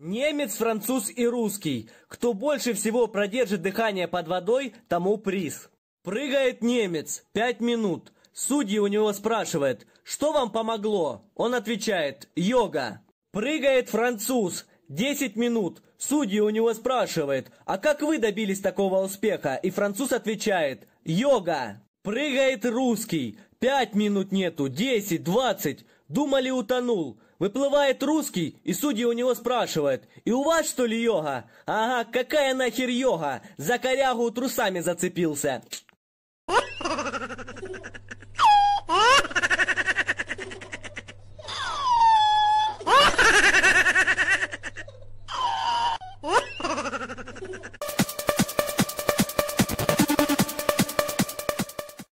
Немец, француз и русский. Кто больше всего продержит дыхание под водой, тому приз. Прыгает немец. Пять минут. Судьи у него спрашивает, что вам помогло? Он отвечает, йога. Прыгает француз. Десять минут. Судьи у него спрашивает, а как вы добились такого успеха? И француз отвечает, йога. Прыгает русский. Пять минут нету, десять, двадцать. Думали, утонул. Выплывает русский, и судьи у него спрашивают, «И у вас, что ли, йога?» «Ага, какая нахер йога? За корягу трусами зацепился!»